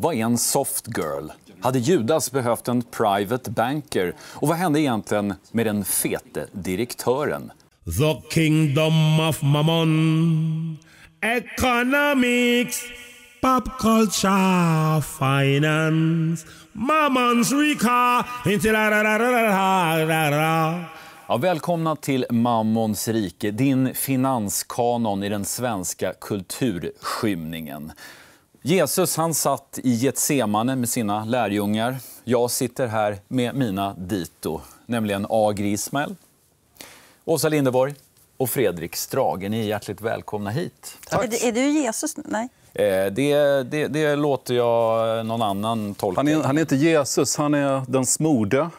Vad är en soft girl? Hade Judas behövt en private banker? Och vad hände egentligen med den fete direktören? The kingdom of mammon Economics Pop culture, finance Mammons rika Ja, välkomna till Mammons rike, din finanskanon i den svenska kulturskymningen. Jesus han satt i Getsemane med sina lärjungar. Jag sitter här med mina dito, nämligen Agri Ismael, Åsa Lindeborg och Fredrik Strage. Ni är hjärtligt välkomna hit. Tack. Är, är du Jesus? Nej. Eh, det, det, det, låter jag någon annan tolka. Han är, han är inte Jesus, han är den smorde.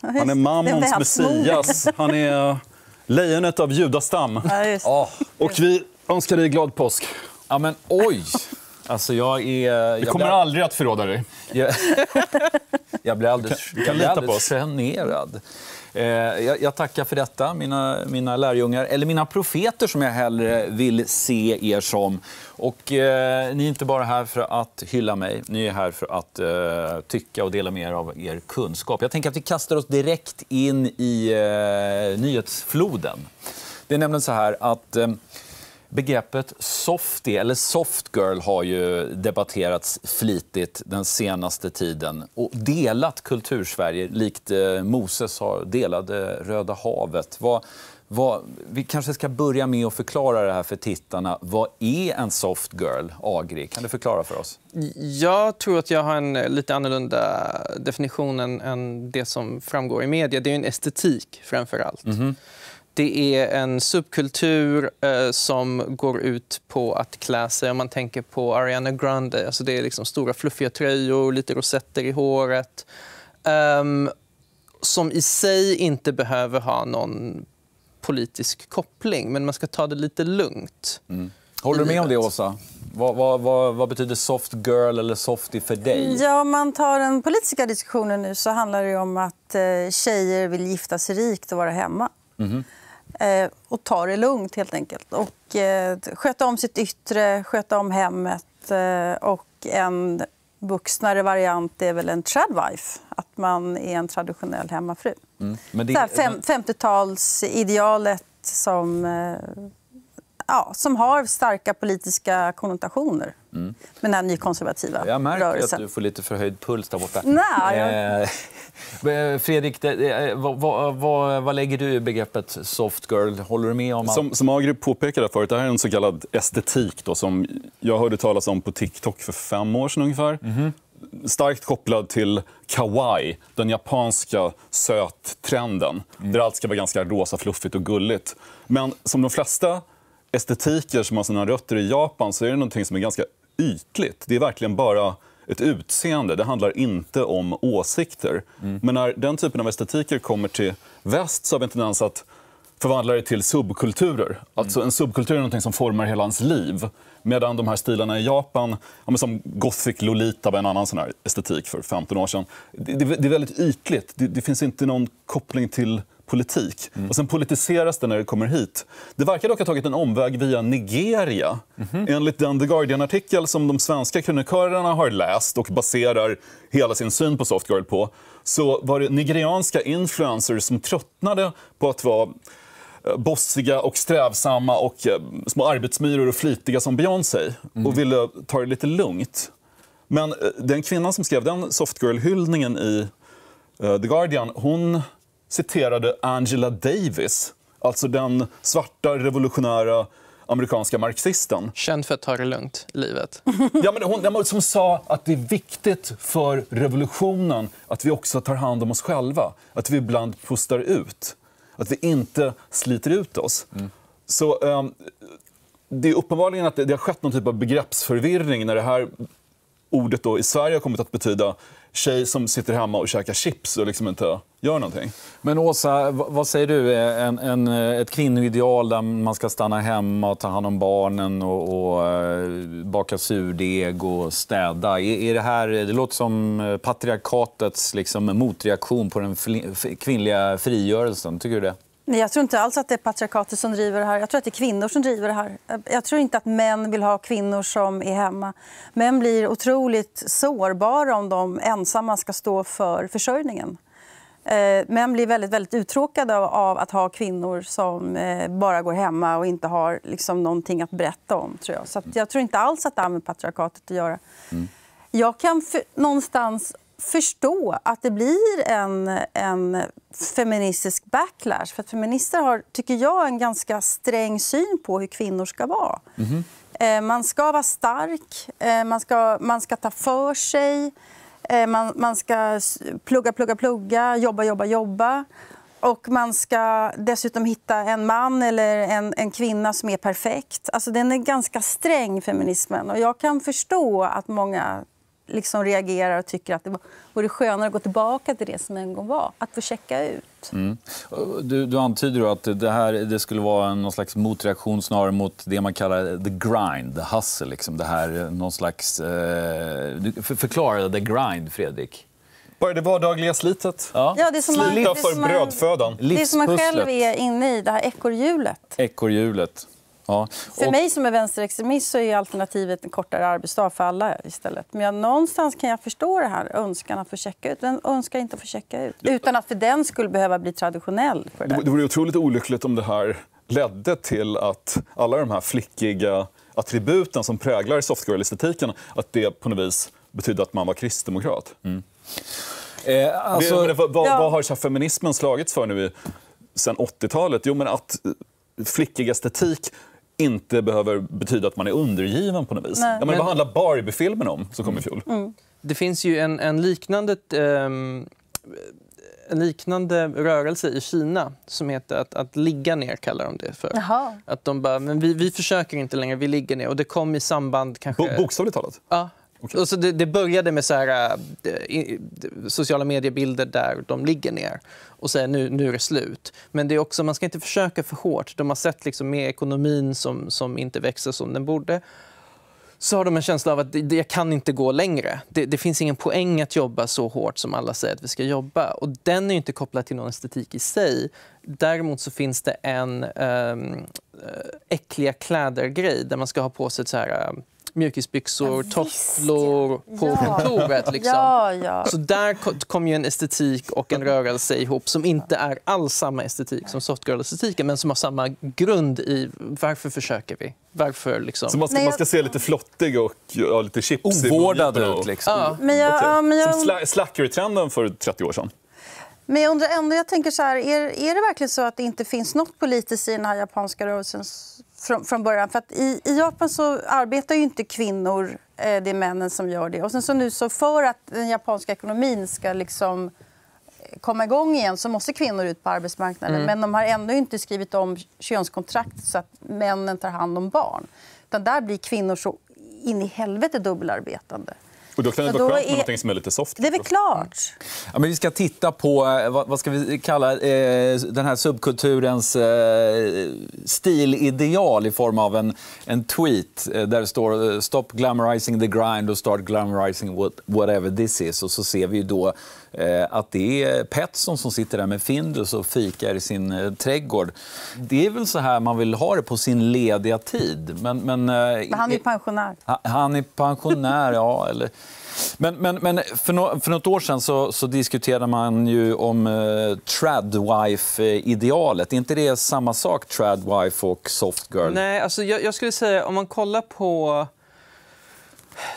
Han är mammons Messias. Han är lejonet av judastam. Ja, oh. Och vi önskar dig glad påsk. Ja, men oj! Alltså jag är... Jag kommer blir... aldrig att förråda dig. Jag, blir alldeles, generad. Eh, jag, tackar för detta, mina, mina lärjungar. Eller mina profeter, som jag hellre vill se er som. Och, eh, ni är inte bara här för att hylla mig. Ni är här för att eh, tycka och dela med er av er kunskap. Jag tänker att Vi kastar oss direkt in i eh, nyhetsfloden. Det är nämligen så här att eh, Begreppet softie, eller soft girl, har ju debatterats flitigt den senaste tiden och delat kultursverige, likt eh, Moses har delade eh, Röda havet. Vad, vad, vi kanske ska börja med att förklara det här för tittarna. Vad är en soft girl, Agri? Kan du förklara för oss? Jag tror att jag har en eh, lite annorlunda definition än, än det som framgår i media. Det är en estetik, framför allt. Mm -hmm. Det är en subkultur eh, som går ut på att klä sig. Om man tänker på Ariana Grande. Alltså det är liksom stora fluffiga tröjor, lite rosetter i håret. Um, som i sig inte behöver ha någon politisk koppling, men man ska ta det lite lugnt. Mm. Håller du med om det, Åsa? Vad, vad, vad, vad, betyder soft girl eller softie för dig? Ja, om man tar den politiska diskussionen nu så handlar det om att eh, tjejer vill gifta sig rikt och vara hemma. Mm. Eh, och ta det lugnt, helt enkelt. Och eh, Sköta om sitt yttre, sköta om hemmet. Eh, och en vuxnare variant är väl en tradwife, att man är en traditionell hemmafru. Mm. det... 50-talsidealet som eh, ja, som har starka politiska konnotationer mm. med den här nykonservativa rörelsen. Jag märker rörelsen. att du får lite förhöjd puls där borta. Nej, jag... Eh, Fredrik, eh, vad, vad, vad, lägger du i begreppet soft girl? Håller du med om allt? Som, som Agri påpekade förut, det här är en så kallad estetik då, som jag hörde talas om på TikTok för fem år sedan ungefär. Mm -hmm starkt kopplad till kawaii, den japanska söttrenden. Mm. Där allt ska vara ganska rosa, fluffigt och gulligt. Men som de flesta estetiker som har sina rötter i Japan så är det någonting som är ganska ytligt. Det är verkligen bara ett utseende. Det handlar inte om åsikter. Mm. Men när den typen av estetiker kommer till väst så har vi en tendens att förvandla det till subkulturer. Mm. Alltså en subkultur är någonting som formar hela ens liv. Medan de här stilarna i Japan, som gothic lolita var en annan sån här estetik för 15 år sedan. Det, det, det är väldigt ytligt. Det, det, finns inte någon koppling till politik. Mm. Och Sen politiseras det när det kommer hit. Det verkar dock ha tagit en omväg via Nigeria. Mm Enligt den The Guardian-artikel som de svenska krönikörerna har läst och baserar hela sin syn på Soft på så var det nigerianska influencers som tröttnade på att vara eh, bossiga och strävsamma och eh, små arbetsmyror och flitiga som Beyoncé mm. och ville ta det lite lugnt. Men eh, den kvinnan som skrev den softgirl-hyllningen i The Guardian hon citerade Angela Davis, alltså den svarta revolutionära amerikanska marxisten. Känd för att ta det lugnt i livet. ja, men hon, som sa att det är viktigt för revolutionen att vi också tar hand om oss själva. Att vi ibland pustar ut. Att vi inte sliter ut oss. Mm. Så eh, Det är uppenbarligen att det har skett någon typ av begreppsförvirring när det här ordet då i Sverige har kommit att betyda tjej som sitter hemma och käkar chips och liksom inte gör någonting. Men Åsa, vad säger du? Eh, en, en, eh, ett kvinnoideal där man ska stanna hemma och ta hand om barnen och, och eh, baka surdeg och städa. Är, är, det, här, det låter som patriarkatets liksom, motreaktion på den fli, kvinnliga frigörelsen. Tycker du det? Nej, jag tror inte alls att det är patriarkatet som driver det här. Jag tror att det är kvinnor som driver det här. Jag tror inte att män vill ha kvinnor som är hemma. Män blir otroligt sårbara om de ensamma ska stå för försörjningen. Eh, män blir väldigt, väldigt uttråkade av, att ha kvinnor som eh, bara går hemma och inte har liksom, någonting att berätta om. Tror jag. Så jag tror inte alls att det har med patriarkatet att göra. Mm. Jag kan för, någonstans förstå att det blir en, en feministisk backlash. För feminister har, tycker jag, en ganska sträng syn på hur kvinnor ska vara. Mm. man ska vara stark, eh, man, ska, man ska ta för sig, eh, man, man ska plugga, plugga, plugga, jobba, jobba, jobba. Och man ska dessutom hitta en man eller en, en kvinna som är perfekt. Alltså, den är ganska sträng, feminismen. Och jag kan förstå att många liksom reagerar och tycker att det vore skönare att gå tillbaka till det som en gång var. Att få checka ut. Mm. Du, du, antyder att det här det skulle vara en slags motreaktion snarare mot det man kallar the grind, the hustle. Liksom. Det här, någon slags, eh... för, förklara the grind, Fredrik. Bara det vardagliga slitet. Ja. Ja, det som man, Slita för brödfödan. Det som man själv är inne i, det här Ekorrhjulet. Ja. För mig som är vänsterextremist så är alternativet en kortare arbetsdag för alla istället. Men jag, någonstans kan jag förstå det här önskan att få checka ut. Vem önskar inte att få checka ut? Utan att för den skulle behöva bli traditionell. För det. det vore otroligt olyckligt om det här ledde till att alla de här flickiga attributen som präglar softgirl-estetiken, att det på något vis betydde att man var kristdemokrat. Mm. mm. Eh, alltså... det, det, vad, ja. vad, har feminismen slagits för nu sen 80-talet? Jo, men att flickig estetik inte behöver betyda att man är undergiven på något vis. Nej. men vad handlar Barbie-filmen om som kom i fjol? Mm. Det finns ju en, en liknande um en liknande rörelse i Kina som heter att, att ligga ner. kallar de det för. Jaha. Att de bara, men vi, vi försöker inte längre, vi ligger ner. Och det kom i samband... kanske... bokstavligt talat? Ja, Okay. Alltså det, det, började med så här, äh, sociala mediebilder där de ligger ner och säger nu, nu är det slut. Men det är också, man ska inte försöka för hårt. De har sett liksom med ekonomin som, som inte växer som den borde så har de en känsla av att jag kan inte gå längre. Det, det, finns ingen poäng att jobba så hårt som alla säger att vi ska jobba. Och Den är inte kopplad till någon estetik i sig. Däremot så finns det en um, äckliga kläder-grej där man ska ha på sig så här, äh, mjukisbyxor, ja, tofflor på ja. Liksom. Ja, ja. Så där kom ju en estetik och en rörelse ihop som inte är alls samma estetik som softgirl-estetiken men som har samma grund i varför försöker vi? Varför liksom? Så man ska, man ska se lite flottig och ja, lite chips ut liksom. Ja. okay. ja, men Som slacker-trenden för 30 år sedan. Men jag undrar ändå, jag tänker så här, är, är det verkligen så att det inte finns nåt politiskt i den här japanska rörelsen från, från början. För i, i, Japan så arbetar ju inte kvinnor, eh, det är männen som gör det. Och sen så nu så för att den japanska ekonomin ska liksom eh, komma igång igen så måste kvinnor ut på arbetsmarknaden. Mm. Men de har ändå inte skrivit om könskontrakt så att männen tar hand om barn. Utan där blir kvinnor så in i helvete dubbelarbetande. Och då kan det vara skönt med är... något som är lite soft. Det är väl klart. Ja, men vi ska titta på eh, vad, ska vi kalla eh, den här subkulturens eh, stilideal i form av en, en tweet där det står “Stop glamorizing the grind och start glamorizing whatever this is”. Och så ser vi då att det är Petson som sitter där med Findus och fikar i sin trädgård. Det är väl så här man vill ha det på sin lediga tid. men, men han är pensionär. Han är pensionär, ja. Eller, men, men, men för, no för något år sedan så, så diskuterade man ju om eh, tradwife-idealet. Är inte det samma sak, tradwife och softgirl? Nej, alltså jag, jag skulle säga om man kollar på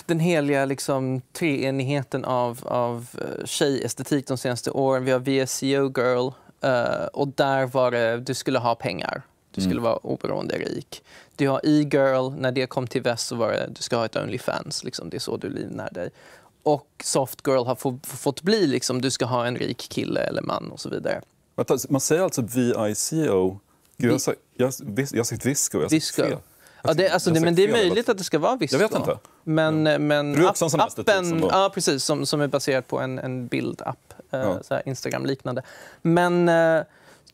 den heliga liksom, treenigheten av, av eh, tjejestetik de senaste åren. Vi har VSCO Girl. Uh, och där var det du skulle ha pengar. Du skulle mm. vara oberoende rik. Du har e-girl. När det kom till väst så var det du ska ha ett Onlyfans. Liksom. Det är så du livnär dig. Och soft girl har fått bli liksom, du ska ha en rik kille eller man och så vidare. Man säger alltså VICO. Gud, jag, sa, jag, jag har sagt visco. Jag har visco. Fel. Ja, det, alltså, det, men det är möjligt att det ska vara visst. Jag vet inte. Men, ja. men app, appen, appen ja, precis, som, som är baserad på en, en bildapp, eh, ja. Instagram-liknande. Men eh,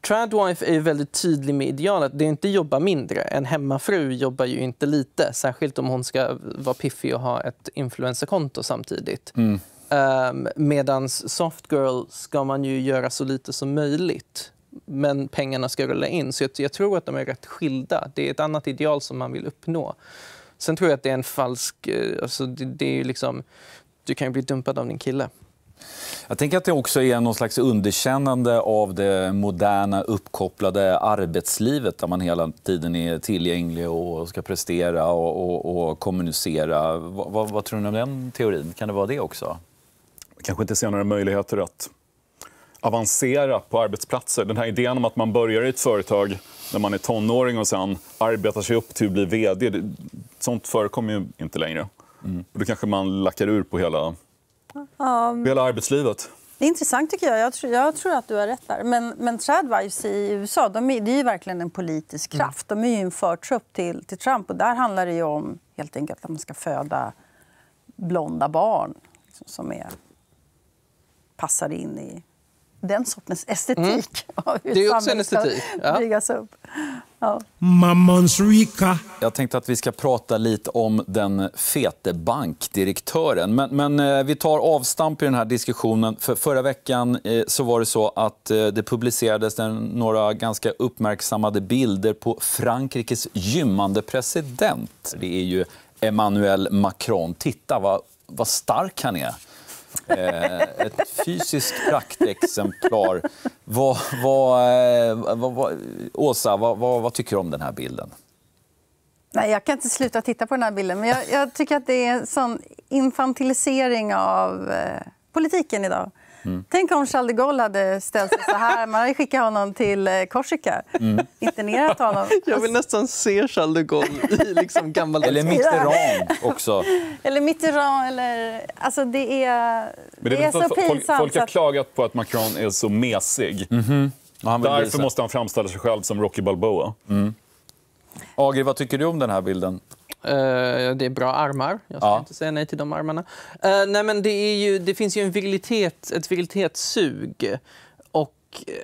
Tradwife är väldigt tydlig med idealet. Det är inte jobba mindre. En hemmafru jobbar ju inte lite. Särskilt om hon ska vara piffig och ha ett influencerkonto samtidigt. Mm. Um, ehm, Medan Softgirl ska man ju göra så lite som möjligt. Men pengarna ska rulla in. Så jag, jag tror att de är rätt skilda. Det är ett annat ideal som man vill uppnå. Sen tror jag att det är en falsk... Eh, alltså det, det är liksom, du kan ju bli dumpad av din kille jag tänker att det också är någon slags underkännande av det moderna uppkopplade arbetslivet där man hela tiden är tillgänglig och ska prestera och, och, och kommunicera. Vad, vad, vad tror ni om den teorin? Kan det vara det också? Vi kanske inte ser några möjligheter att avancera på arbetsplatser. Den här idén om att man börjar i ett företag när man är tonåring och sen arbetar sig upp till att bli vd. Sånt förekommer ju inte längre. Mm. Då kanske man lackar ur på hela Um, hela arbetslivet. Det är intressant. tycker jag. Jag tror, jag tror att du har rätt där. Men, men Tradwives i USA de är, det är verkligen en politisk mm. kraft. De är en förtrupp till, till Trump. Och där handlar det om helt enkelt att man ska föda blonda barn liksom, som är, passar in i den sortens estetik. Mm. det är också en estetik. Ja. upp. Ja. Mammons rika. Jag tänkte att vi ska prata lite om den fete bankdirektören. Men, men eh, vi tar avstamp i den här diskussionen. För förra veckan eh, så var det så att eh, det publicerades några ganska uppmärksammade bilder på Frankrikes gymmande president. Det är ju Emmanuel Macron. Titta vad, vad stark han är. Eh, ett fysiskt praktexemplar. Vad, vad, eh, vad, vad Åsa, vad, tycker du om den här bilden? Nej, jag kan inte sluta titta på den här bilden. Men jag, jag tycker att det är en sån infantilisering av eh, politiken idag. Mm. Tänk om Charles de Gaulle hade ställt sig så här. Man hade skickat honom till eh, Korsika. Mm. Internerat honom. Jag vill alltså- nästan se Charles de Gaulle i liksom gammal... eller Mitterrand också. eller Mitterrand. Eller... Alltså, det är, Men det det är så, så pinsamt. Folk, har klagat på att Macron är så mesig. Mm -hmm. Därför måste han framställa sig själv som Rocky Balboa. Mm. Agri, vad tycker du om den här bilden? Eh, det är bra armar. Jag ska ja. inte säga nej till de armarna. Eh, nej, men det, ju, det, finns ju en virilitet, ett virilitetssug och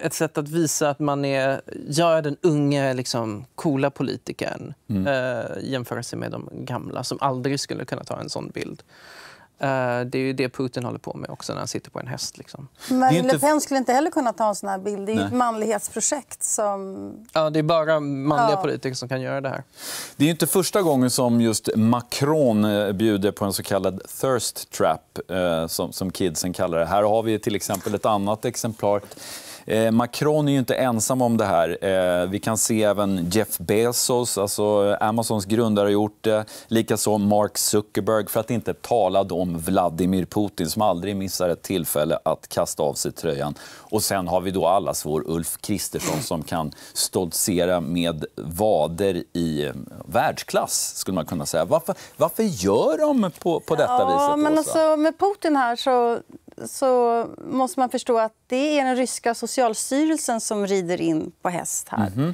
ett sätt att visa att man är, jag är den unga, liksom, coola politikern mm. Uh, sig med de gamla som aldrig skulle kunna ta en sån bild. Eh, det är ju det Putin håller på med också när han sitter på en häst. Liksom. Men Le Pen skulle inte heller kunna ta en sån här bild. Det är Nej. ett manlighetsprojekt. Som... Ja, det är bara manliga ja. politiker som kan göra det här. Det är inte första gången som just Macron eh, bjuder på en så kallad thirst trap, eh, som, som kidsen kallar det. Här har vi till exempel ett annat exemplar Eh, Macron är ju inte ensam om det här. Eh, vi kan se även Jeff Bezos, alltså Amazons grundare, har gjort det. Likaså Mark Zuckerberg, för att inte tala om Vladimir Putin som aldrig missar ett tillfälle att kasta av sig tröjan. Och sen har vi då allas vår Ulf Kristersson som kan stoltsera med vader i eh, världsklass, skulle man kunna säga. Varför, varför gör de på, på detta ja, viset? Men alltså, med Putin här så så måste man förstå att det är den ryska socialstyrelsen som rider in på häst här. Mm.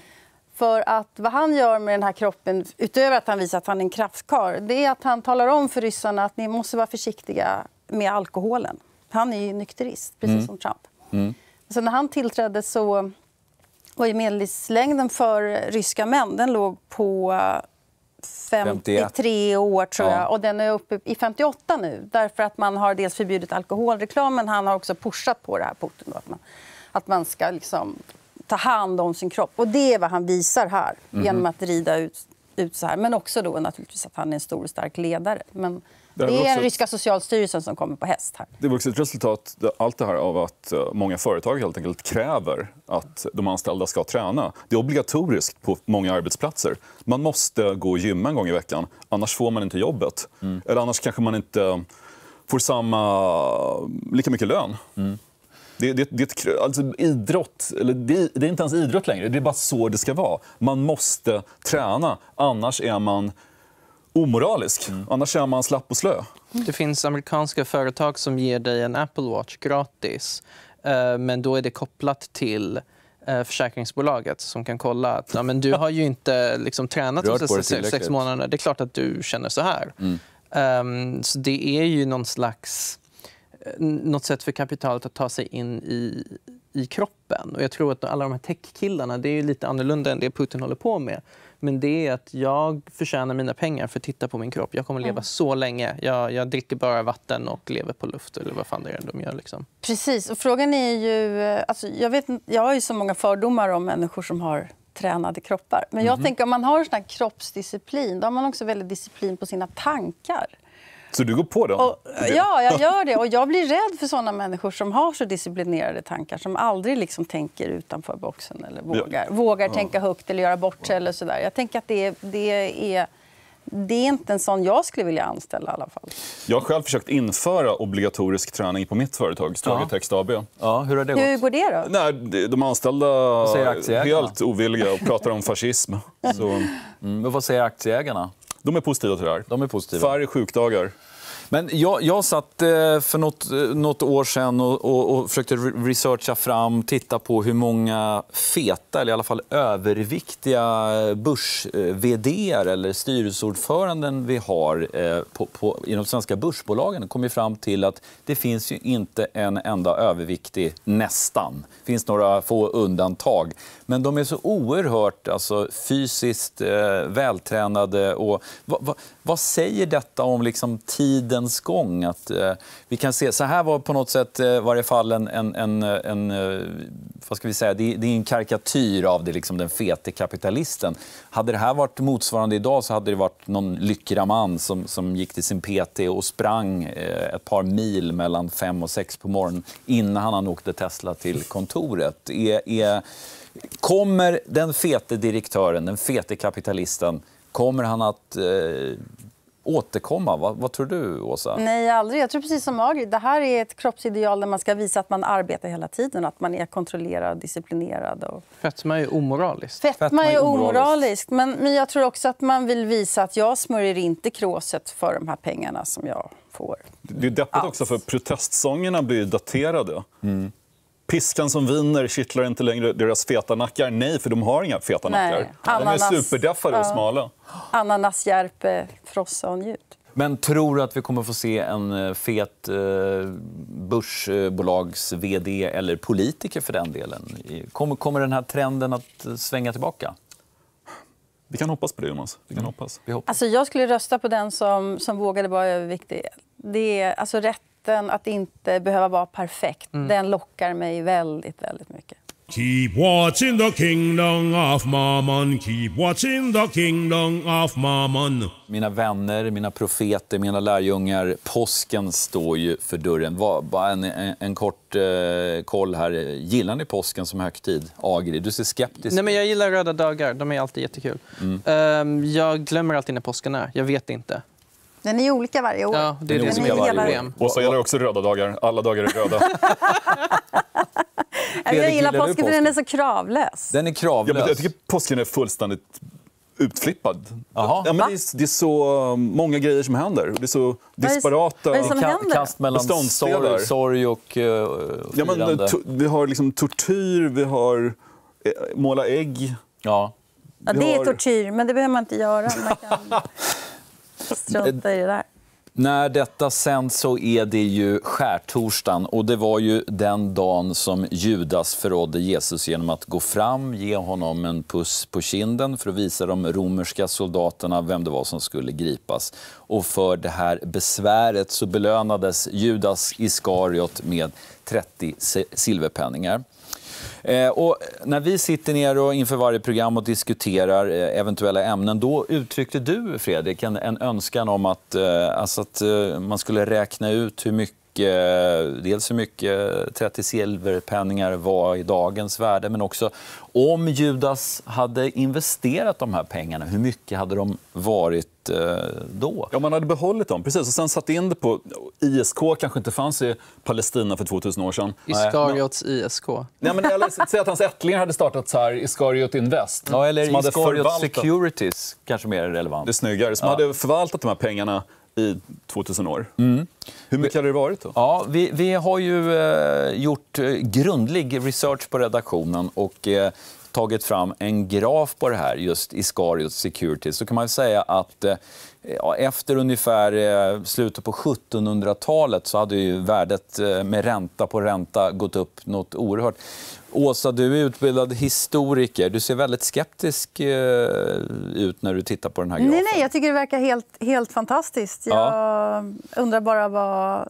För att vad han gör med den här kroppen, utöver att han visar att han är en kraftkar, det är att han talar om för ryssarna att ni måste vara försiktiga med alkoholen. Han är ju nykterist, precis mm. som Trump. Mm. Så när han tillträdde så var medellivslängden för ryska män den låg på 53 år, tror jag. Och den är uppe i 58 nu. Därför att Man har dels förbjudit alkoholreklam, men han har också pushat på det här Putin. att, man, att man ska liksom ta hand om sin kropp. Och Det är vad han visar här, mhm. genom att rida ut, ut så här. Men också då naturligtvis att han är en stor och stark ledare. Men, det, det är ryska socialstyrelsen som kommer på häst. här. Det är också ett resultat allt det här, av att eh, många företag helt enkelt kräver att de anställda ska träna. Det är obligatoriskt på många arbetsplatser. Man måste gå och gymma en gång i veckan, annars får man inte jobbet. Mm. Eller annars kanske man inte får samma, lika mycket lön. Mm. Det, det, det, alltså idrott, eller det, det är inte ens idrott längre, det är bara så det ska vara. Man måste träna, annars är man omoralisk. Mm. Annars är man slapp och slö. Det finns amerikanska företag som ger dig en Apple Watch gratis. Eh, men då är det kopplat till eh, försäkringsbolaget som kan kolla att ja, men du har ju inte liksom, tränat de sista sex månaderna. Det är klart att du känner så här. Mm. Ehm, så det är ju någon slags, eh, något sätt för kapitalet att ta sig in i, i kroppen. Och jag tror att alla de här tech det är lite annorlunda än det Putin håller på med. Men det är att jag förtjänar mina pengar för att titta på min kropp. Jag kommer leva mm. så länge. Jag, jag, dricker bara vatten och lever på luft. eller vad fan det är de gör. Liksom. Precis. Och frågan är ju... Eh, alltså, jag, vet, jag har ju så många fördomar om människor som har tränade kroppar. Men jag mm. tänker om man har en sån kroppsdisciplin då har man också väldigt disciplin på sina tankar. Så du går på dem? Och, ja, jag gör det. Och jag blir rädd för såna människor som har så disciplinerade tankar som aldrig liksom tänker utanför boxen eller vågar, vågar tänka högt eller göra bort sig. Eller så där. Jag tänker att det, det är det är inte en sån jag skulle vilja anställa. I alla fall. Jag har själv försökt införa obligatorisk träning på mitt företag, Stragetext AB. Ja, hur, har det gått? hur går det? då? Nej, de anställda är helt ovilliga och pratar om fascism. Mm. Så... Mm, vad säger aktieägarna? De är positiva till det här. De är positiva. Färre sjukdagar. Men jag, jag satt eh, för nåt eh, något år sedan och, och, och, försökte researcha fram, titta på hur många feta, eller i alla fall överviktiga börs eh, vd eller styrelseordföranden vi har på, på, i de svenska börsbolagen kom fram till att det finns ju inte en enda överviktig, nästan. Det finns några få undantag. Men de är så oerhört alltså, fysiskt eh, vältränade. Och, va, va, vad säger detta om liksom, tiden tidens gång. Att, eh, vi kan se, så här var på något sätt eh, varje fall en... en, en, en eh, vad ska vi säga? Det, är, det är en karikatyr av det, liksom, den fete kapitalisten. Hade det här varit motsvarande idag så hade det varit någon lyckra som, som gick till sin PT och sprang eh, ett par mil mellan fem och sex på morgonen innan han åkte Tesla till kontoret. Är, e, är... E, kommer den fete direktören, den fete kapitalisten, kommer han att eh, återkomma. Vad, vad, tror du, Åsa? Nej, aldrig. Jag tror precis som Agri. Det här är ett kroppsideal där man ska visa att man arbetar hela tiden. Att man är kontrollerad, disciplinerad. Och... Fetma är omoraliskt. Fetma, Fetma är omoraliskt. Men, men jag tror också att man vill visa att jag smörjer inte kråset för de här pengarna som jag får. Det är deppigt också, för protestsångerna blir daterade. Mm piskan som viner kittlar inte längre deras feta nackar. Nej, för de har inga feta Nej. nackar. Ananas, de är superdeffade och smala. Ananas, järpe, eh, frossa och njut. Men tror du att vi kommer få se en eh, fet eh, börsbolags-vd eller politiker för den delen? Kommer, den här trenden att svänga tillbaka? Vi kan hoppas på det, Jonas. Vi kan mm. hoppas. Alltså, jag skulle rösta på den som, som vågade vara överviktig. Det är alltså rätt friheten att inte behöva vara perfekt, mm. den lockar mig väldigt, väldigt mycket. Keep watching the kingdom of mammon Keep watching the kingdom of mammon Mina vänner, mina profeter, mina lärjungar. Påsken står ju för dörren. Bara en, en, kort eh, koll här. Gillar ni påsken som högtid? Agri, du ser skeptisk Nej, men Jag gillar röda dagar. De är alltid jättekul. Mm. Ehm, jag glömmer alltid när påsken är. Jag vet inte. Den är olika varje år. Ja, det är det, som är varje problem. Och så är det också röda dagar. Alla dagar är röda. Alltså, jag gillar påsken, för den är så kravlös. Den är kravlös. Ja, jag tycker påsken är fullständigt utflippad. Ja, men det är, det, är, så um, många grejer som händer. Det är så disparata vad är, vad är kast mellan sorg, sorg och, uh, ja, men, eh, Vi har liksom tortyr, vi har eh, måla ägg. Ja. ja det är tortyr, men det behöver man inte göra. Man kan... Strunta i det där. När detta sänds så är det ju skärtorsdagen och det var ju den dagen som Judas förrådde Jesus genom att gå fram, ge honom en puss på kinden för att visa de romerska soldaterna vem det var som skulle gripas. Och för det här besväret så belönades Judas Iskariot med 30 silverpenningar. Eh, och när vi sitter ner och inför varje program och diskuterar eh, eventuella ämnen då uttryckte du, Fredrik, en, önskan om att, eh, alltså att man skulle räkna ut hur mycket eh, dels hur mycket 30 silverpenningar var i dagens värde men också om Judas hade investerat de här pengarna, hur mycket hade de varit eh, då? Ja, man hade behållit dem. Precis. Och sen satt in det på... ISK kanske inte fanns i Palestina för 2000 år sedan. Iskariots ISK. Nej, men, eller, säg att hans ättlingar hade startat så här, Iskariot Invest. Ja, eller Iskariot Securities kanske mer relevant. Det är snyggare. Som ja. hade förvaltat de här pengarna i 2000 år. Mm. Hur mycket har det varit? då? Ja, vi, vi har ju eh, gjort eh, grundlig research på redaktionen. och eh, tagit fram en graf på det här, just Iscariot Securities, så kan man säga att eh, ja, efter ungefär eh, slutet på 1700-talet så hade ju värdet eh, med ränta på ränta gått upp nåt oerhört. Åsa, du är utbildad historiker. Du ser väldigt skeptisk ut när du tittar på den här grafen. Nej, nej, jag tycker det verkar helt, helt fantastiskt. Jag ja. undrar bara vad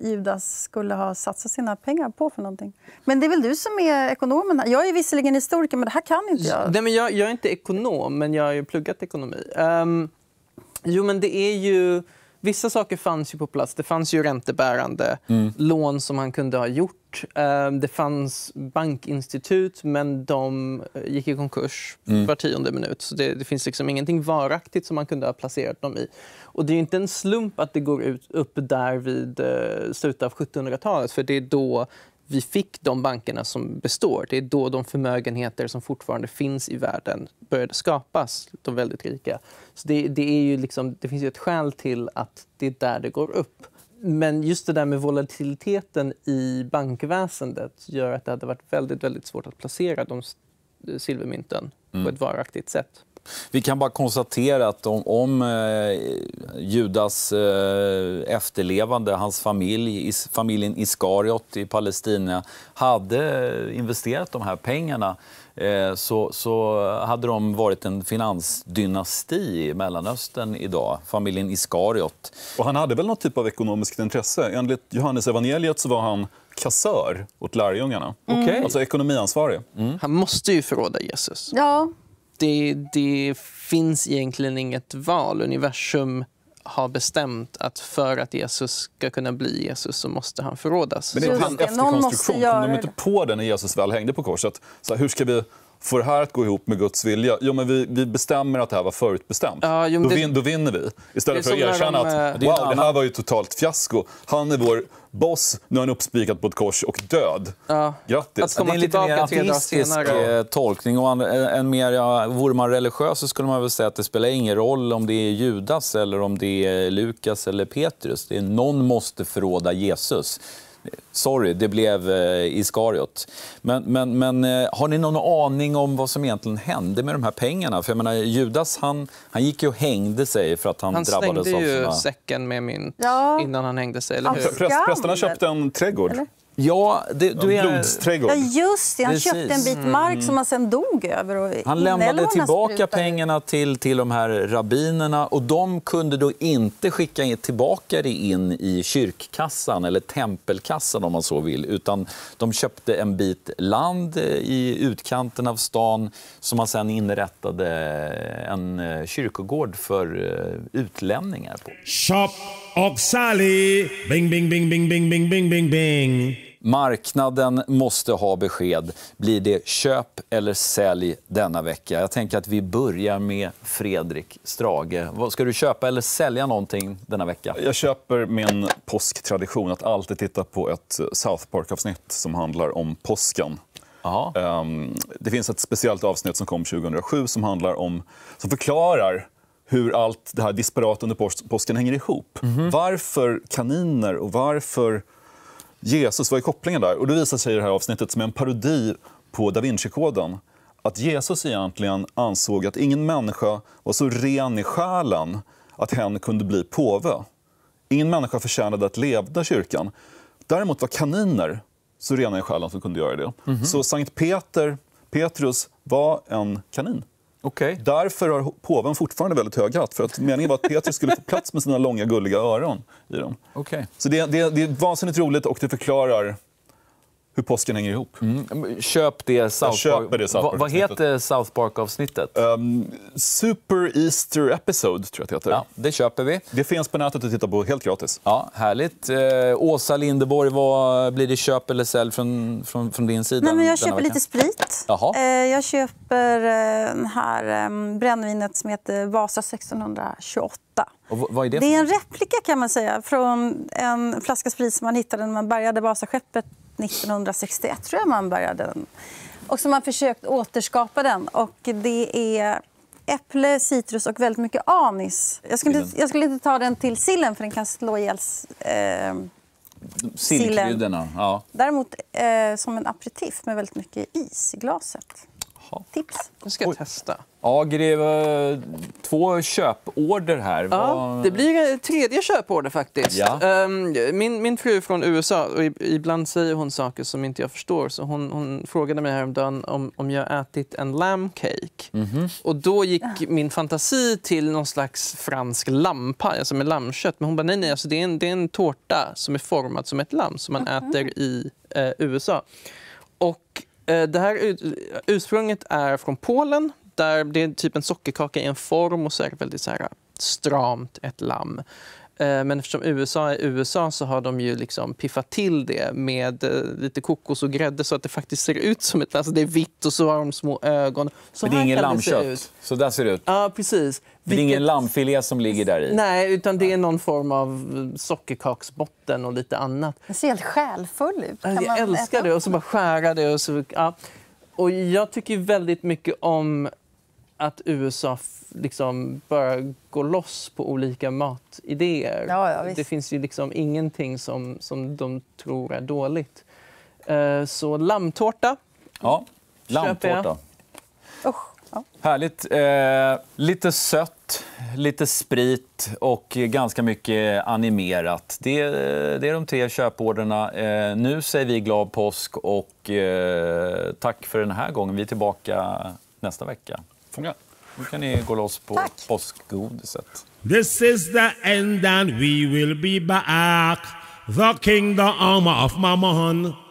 Judas skulle ha satsat sina pengar på. för någonting. Men det är väl du som är ekonomen? Jag är visserligen historiker, men det här kan inte jag. Nej, men jag, jag är inte ekonom, men jag har ju pluggat ekonomi. Um, jo, men det är ju... Vissa saker fanns ju på plats. Det fanns ju räntebärande mm. lån som han kunde ha gjort Ehm, det fanns bankinstitut, men de eh, gick i konkurs mm. var tionde minut. Så det, det, finns liksom ingenting varaktigt som man kunde ha placerat dem i. Och Det är inte en slump att det går ut, upp där vid eh, slutet av 1700-talet. för Det är då vi fick de bankerna som består. Det är då de förmögenheter som fortfarande finns i världen började skapas, de väldigt rika. Så det, det, ju liksom, det finns ju ett skäl till att det är där det går upp. Men just det där med volatiliteten i bankväsendet gör att det hade varit väldigt, väldigt svårt att placera de silvermynten mm. på ett varaktigt sätt. Vi kan bara konstatera att om, om eh, Judas eh, efterlevande, hans familj, is, familjen Iskariot i Palestina hade eh, investerat de här pengarna Eh, så, så hade de varit en finansdynasti i Mellanöstern idag. Familjen Iskariot. Och han hade väl någon typ av ekonomiskt intresse? Enligt Johannes evangeliet så var han kassör åt lärjungarna. Mm. Alltså ekonomiansvarig. Mm. Han måste ju förråda Jesus. Ja. Det, det finns egentligen inget val. Universum har bestämt att för att Jesus ska kunna bli Jesus så måste han förrådas. Men det är en efterkonstruktion. Kom de inte på det när Jesus väl hängde på korset? Så här, hur ska vi Får det här att gå ihop med Guds vilja? Jo, men vi, vi bestämmer att det här var förutbestämt. Ja, jo, då, det... vin, då vinner vi. Istället för att erkänna de, att eh, wow, det här var ju totalt fiasko. Han är vår boss, nu är han uppspikad på ett kors och död. Ja. Grattis. Att komma det är en lite mer ateistisk eh, tolkning. Och en, eh, en mer, ja, vore man religiös så skulle man väl säga att det spelar ingen roll om det är Judas, eller om det är Lukas eller Petrus. Det är, någon måste förråda Jesus. Sorry, det blev eh, Iskariot. Men, men, men eh, har ni någon aning om vad som egentligen hände med de här pengarna? För jag menar, Judas han, han gick och hängde sig för att han, han drabbades av Han slängde ju säcken med min ja. innan han hängde sig. Eller hur? Prästerna köpte en trädgård. Eller? Ja, det, du är... Blodsträdgård. Ja, just det. Han Precis. köpte en bit mark som han sen dog över. Och han lämnade tillbaka sprutade. pengarna till, till de här rabbinerna och de kunde då inte skicka tillbaka det in i kyrkkassan eller tempelkassan om man så vill, utan de köpte en bit land eh, i utkanten av stan som man sen inrättade en eh, kyrkogård för eh, utlänningar på. Shop och Sally! Bing, bing, bing, bing, bing, bing, bing, bing, bing. Marknaden måste ha besked. Blir det köp eller sälj denna vecka? Jag tänker att Vi börjar med Fredrik Strage. Ska du köpa eller sälja någonting denna vecka? Jag köper min påsktradition att alltid titta på ett eh, South Park-avsnitt som handlar om påsken. Aha. Ehm, det finns ett speciellt avsnitt som kom 2007 som, handlar om, som förklarar hur allt det här disparat under påsken hänger ihop. Mm -hmm. Varför kaniner och varför Jesus, vad är kopplingen där? Och det visar sig i det här avsnittet som en parodi på Da Vinci-koden. Att Jesus egentligen ansåg att ingen människa var så ren i själen att hen kunde bli påve. Ingen människa förtjänade att leva i kyrkan. Däremot var kaniner så rena i själen som kunde göra det. Mm -hmm. Så Sankt Peter, Petrus var en kanin. Okay. Därför har påven fortfarande väldigt hög hatt. För att meningen var att Peter skulle få plats med sina långa gulliga öron i dem. Okay. Så det, det, det är vansinnigt roligt och det förklarar hur påsken hänger ihop. Mm. Köp det South Park. avsnittet Park vad heter South Park-avsnittet? Um, Super Easter Episode, tror jag det heter. Ja, det köper vi. Det finns på nätet att titta på helt gratis. Ja, Härligt. Eh, Åsa Lindeborg, vad blir det köp eller sälj från, från, från din sida? Nej, men jag köper lite sprit. Jaha. Eh, jag köper eh, här, eh, brännvinet som heter Vasa 1628. Är det? det? är en replika kan man säga från en flaska sprit som man hittade när man bärgade Vasaskeppet 1961 tror jag man började den. Och så man försökt återskapa den. Och det är äpple, citrus och väldigt mycket anis. Jag skulle, inte, jag skulle inte ta den till sillen, för den kan slå ihjäl eh, Sillkryddorna. Ja. Däremot eh, som en aperitif med väldigt mycket is i glaset. Tips. Nu ska jag testa. Ja, greve, två köporder här. Ja, det blir en eh, tredje köporder faktiskt. Ja. Ehm, min, min fru är från USA och ibland säger hon saker som inte jag förstår. Så hon, hon frågade mig häromdagen om, om jag ätit en lammcake. Mm -hmm. Och då gick min fantasi till någon slags fransk lammpa, alltså med lammkött. Men hon bara nej, nej, alltså det, är en, det är en tårta som är formad som ett lamm som man mm -hmm. äter i eh, USA. Och Eh, det här ursprunget är från Polen. Där det är typ en sockerkaka i en form och så är det väldigt så här stramt, ett lamm. Eh, men eftersom USA är USA så har de ju liksom piffat till det med eh, lite kokos och grädde så att det faktiskt ser ut som ett... Alltså det är vitt och så har de små ögon. Så Men det är inget lammkött? Så där ser det ut? Ja, precis. Det är ingen lammfilé som ligger där i? Nej, utan det är någon form av eh, sockerkaksbotten och lite annat. Det ser helt själfull ut. Kan jag älskar det. Och så bara skära det. Och, så, ja. och jag tycker väldigt mycket om att USA liksom bara går loss på olika matidéer. Ja, ja, det finns ju liksom ingenting som, som de tror är dåligt. Uh, så lammtårta Ja, lammtårta. Usch. Ja. Härligt. Eh, lite sött, lite sprit och ganska mycket animerat. Det, det är de tre köporderna. Eh, nu säger vi glad påsk och eh, tack för den här gången. Vi är tillbaka nästa vecka fånga. Nu kan ni gå loss på Tack. påskgodiset. This is the end and we will be back. The kingdom of Mammon.